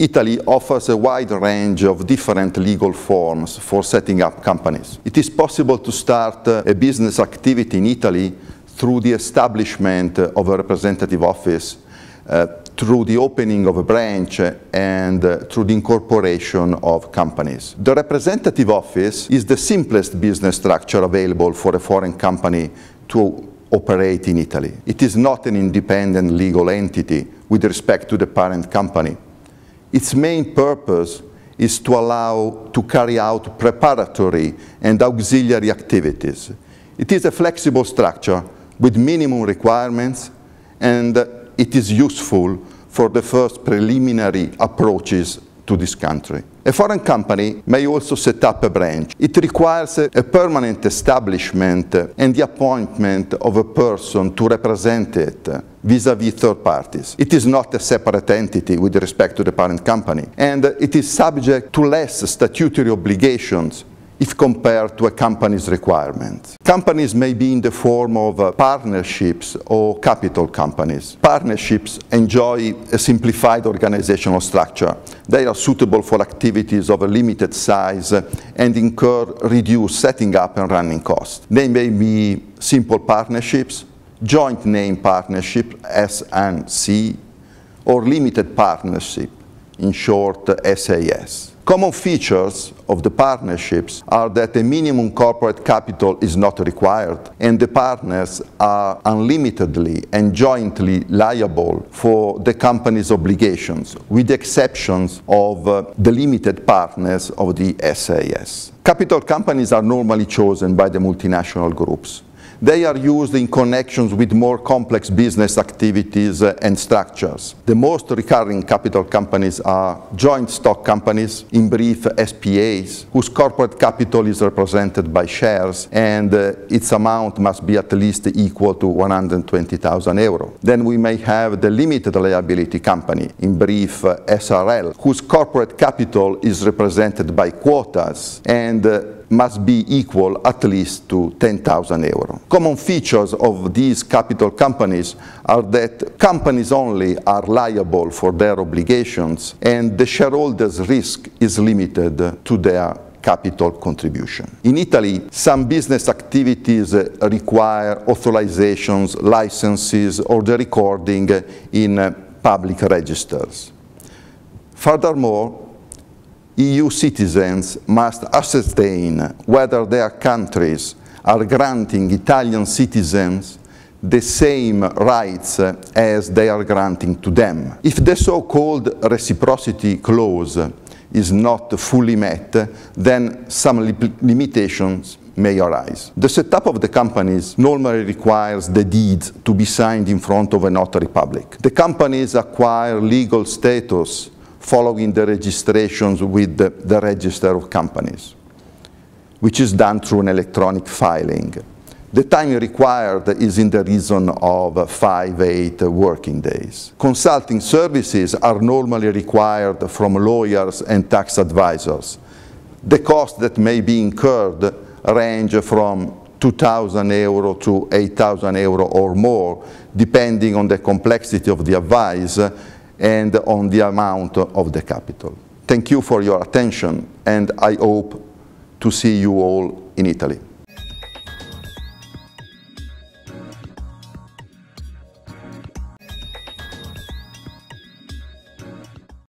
Italy offers a wide range of different legal forms for setting up companies. It is possible to start uh, a business activity in Italy through the establishment of a representative office, uh, through the opening of a branch and uh, through the incorporation of companies. The representative office is the simplest business structure available for a foreign company to operate in Italy. It is not an independent legal entity with respect to the parent company. Its main purpose is to allow to carry out preparatory and auxiliary activities. It is a flexible structure with minimum requirements and it is useful for the first preliminary approaches to this country. A foreign company may also set up a branch. It requires a, a permanent establishment and the appointment of a person to represent it vis-à-vis -vis third parties. It is not a separate entity with respect to the parent company, and it is subject to less statutory obligations if compared to a company's requirement. Companies may be in the form of uh, partnerships or capital companies. Partnerships enjoy a simplified organizational structure. They are suitable for activities of a limited size uh, and incur reduced setting up and running costs. They may be simple partnerships, joint name partnership, SNC, or limited partnership, in short SAS. Common features of the partnerships are that a minimum corporate capital is not required and the partners are unlimitedly and jointly liable for the company's obligations, with the exceptions of uh, the limited partners of the SAS. Capital companies are normally chosen by the multinational groups. They are used in connections with more complex business activities uh, and structures. The most recurring capital companies are joint stock companies, in brief SPAs, whose corporate capital is represented by shares and uh, its amount must be at least equal to 120,000 euro. Then we may have the limited liability company, in brief uh, SRL, whose corporate capital is represented by quotas and uh, must be equal at least to 10,000 euro. Common features of these capital companies are that companies only are liable for their obligations and the shareholders' risk is limited to their capital contribution. In Italy, some business activities require authorizations, licenses, or the recording in public registers. Furthermore, EU citizens must ascertain whether their countries are granting Italian citizens the same rights as they are granting to them. If the so-called reciprocity clause is not fully met, then some li limitations may arise. The setup of the companies normally requires the deeds to be signed in front of a notary public. The companies acquire legal status following the registrations with the, the register of companies, which is done through an electronic filing. The time required is in the region of five, eight working days. Consulting services are normally required from lawyers and tax advisors. The cost that may be incurred range from 2,000 euro to 8,000 euro or more, depending on the complexity of the advice and on the amount of the capital. Thank you for your attention and I hope to see you all in Italy.